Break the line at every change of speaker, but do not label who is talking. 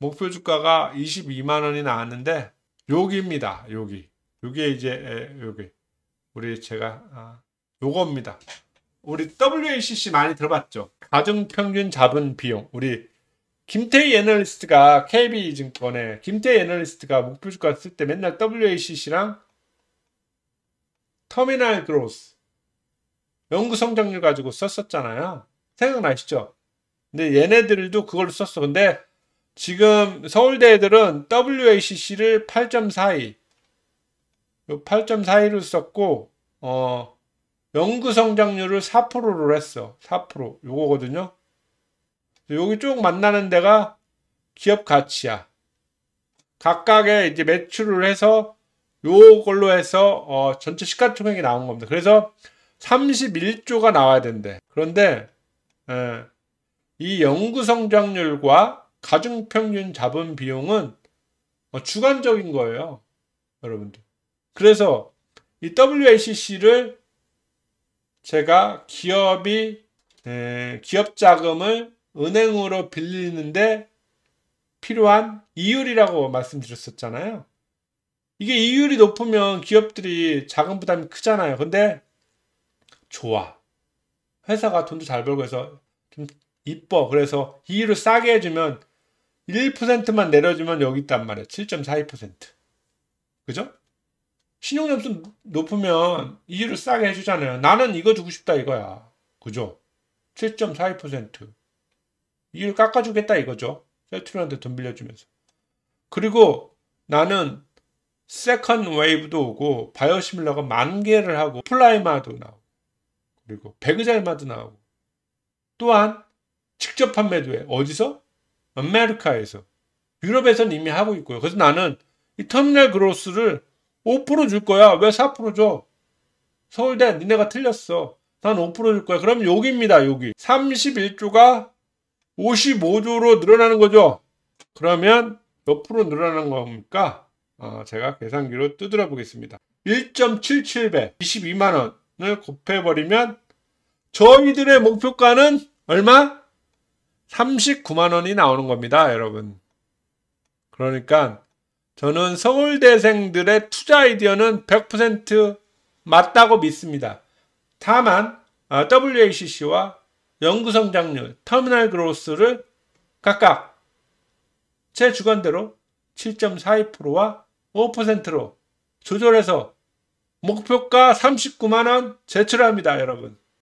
목표 주가가 22만 원이 나왔는데 여기입니다. 여기. 여기에 이제 여기 우리 제가 아, 요겁니다. 우리 WACC 많이 들어봤죠. 가정평균 자본 비용. 우리 김태희 애널리스트가 KB 증권에 김태희 애널리스트가 목표 주가 쓸 때 맨날 WACC랑 터미널 그로스 연구 성장률 가지고 썼었잖아요. 생각나시죠? 근데 얘네들도 그걸 썼어. 근데 지금 서울대 애들은 WACC를 8.42, 8 4 1로 썼고, 어, 연구 성장률을 4%로 했어. 4%. 요거거든요. 여기 쭉 만나는 데가 기업 가치야. 각각의 이제 매출을 해서 요걸로 해서 어, 전체 시가총액이 나온 겁니다. 그래서 31조가 나와야 된대. 그런데 에, 예, 이 연구 성장률과 가중평균 자본 비용은 뭐 주관적인 거예요. 여러분들. 그래서 이 WACC를 제가 기업이 네, 기업 자금을 은행으로 빌리는데 필요한 이율이라고 말씀드렸었잖아요. 이게 이율이 높으면 기업들이 자금 부담이 크잖아요. 근데 좋아. 회사가 돈도 잘 벌고 해서 좀 이뻐. 그래서 이율을 싸게 해주면 1%만 내려주면 여기 있단 말이에요 7.42%. 그죠? 신용점수 높으면 이율을 싸게 해주잖아요. 나는 이거 주고 싶다 이거야. 그죠? 7.42%. 이율 깎아주겠다 이거죠. 셀트리한테돈 빌려주면서. 그리고 나는 세컨 웨이브도 오고 바이오시밀러가 만개를 하고 플라이마도 나오고 그리고 베그잘마도 나오고 또한 직접 판매도 해. 어디서? 아메리카에서. 유럽에서는 이미 하고 있고요. 그래서 나는 이 터미널 그로스를 5%줄 거야. 왜 4% 줘? 서울대 니네가 틀렸어. 난 5%줄 거야. 그럼 여기입니다. 여기. 31조가 55조로 늘어나는 거죠. 그러면 몇 프로 늘어나는 겁니까? 어, 제가 계산기로 두드려 보겠습니다. 1.77배 22만원을 곱해버리면 저희들의 목표가는 얼마? 39만 원이 나오는 겁니다, 여러분. 그러니까 저는 서울대생들의 투자 아이디어는 100% 맞다고 믿습니다. 다만 WACC와 아, 연구성장률, 터미널 그로스를 각각 제 주관대로 7.42%와 5%로 조절해서 목표가 39만원 제출합니다, 여러분.